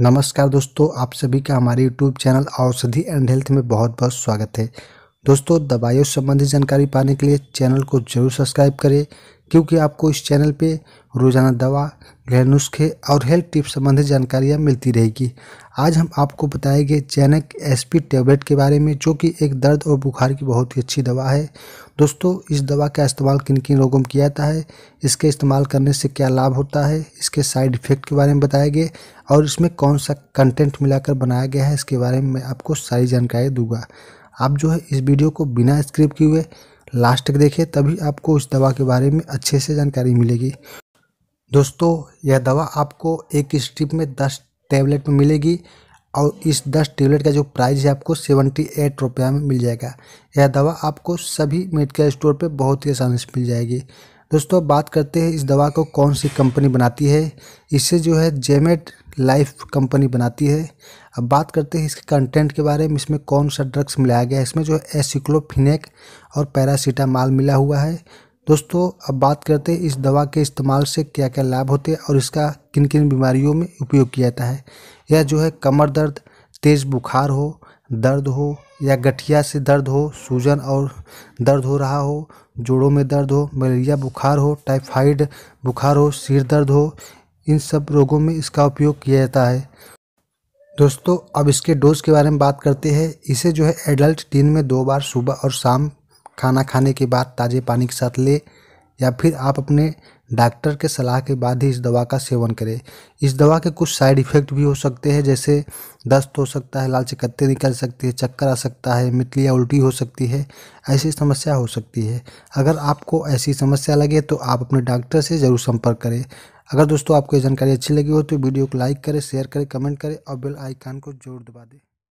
नमस्कार दोस्तों आप सभी का हमारे यूट्यूब चैनल औषधि एंड हेल्थ में बहुत बहुत स्वागत है दोस्तों दवाइयों संबंधी जानकारी पाने के लिए चैनल को जरूर सब्सक्राइब करें क्योंकि आपको इस चैनल पे रोज़ाना दवा गैर नुस्खे और हेल्थ टिप्स संबंधी जानकारियाँ मिलती रहेगी आज हम आपको बताएंगे चैनक एसपी टेबलेट के बारे में जो कि एक दर्द और बुखार की बहुत ही अच्छी दवा है दोस्तों इस दवा का इस्तेमाल किन किन रोगों में किया जाता है इसके इस्तेमाल करने से क्या लाभ होता है इसके साइड इफ़ेक्ट के बारे में बताएंगे और इसमें कौन सा कंटेंट मिलाकर बनाया गया है इसके बारे में मैं आपको सारी जानकारी दूंगा आप जो है इस वीडियो को बिना स्क्रिप्ट किए हुए लास्ट तक देखें तभी आपको उस दवा के बारे में अच्छे से जानकारी मिलेगी दोस्तों यह दवा आपको एक स्ट्रिप में दस टेबलेट में मिलेगी और इस दस टेबलेट का जो प्राइस है आपको सेवेंटी एट रुपया में मिल जाएगा यह दवा आपको सभी मेडिकल स्टोर पे बहुत ही आसानी से मिल जाएगी दोस्तों बात करते हैं इस दवा को कौन सी कंपनी बनाती है इससे जो है जेमेड लाइफ कंपनी बनाती है अब बात करते हैं इसके कंटेंट के बारे में इसमें कौन सा ड्रग्स मिलाया गया है इसमें जो है एसिक्लोफिनेक और पैरासीटामॉल मिला हुआ है दोस्तों अब बात करते हैं इस दवा के इस्तेमाल से क्या क्या लाभ होते हैं और इसका किन किन बीमारियों में उपयोग किया जाता है यह जो है कमर दर्द तेज़ बुखार हो दर्द हो या गठिया से दर्द हो सूजन और दर्द हो रहा हो जोड़ों में दर्द हो मलेरिया बुखार हो टाइफाइड बुखार हो सिर दर्द हो इन सब रोगों में इसका उपयोग किया जाता है दोस्तों अब इसके डोज़ के बारे में बात करते हैं इसे जो है एडल्ट दिन में दो बार सुबह और शाम खाना खाने के बाद ताज़े पानी के साथ ले या फिर आप अपने डॉक्टर के सलाह के बाद ही इस दवा का सेवन करें इस दवा के कुछ साइड इफ़ेक्ट भी हो सकते हैं जैसे दस्त हो सकता है लाल चिकत्ते निकल सकते हैं चक्कर आ सकता है मितली या उल्टी हो सकती है ऐसी समस्या हो सकती है अगर आपको ऐसी समस्या लगे तो आप अपने डॉक्टर से ज़रूर संपर्क करें अगर दोस्तों आपको ये जानकारी अच्छी लगी हो तो वीडियो को लाइक करें शेयर करें कमेंट करें और बेल आइकान को जरूर दबा दें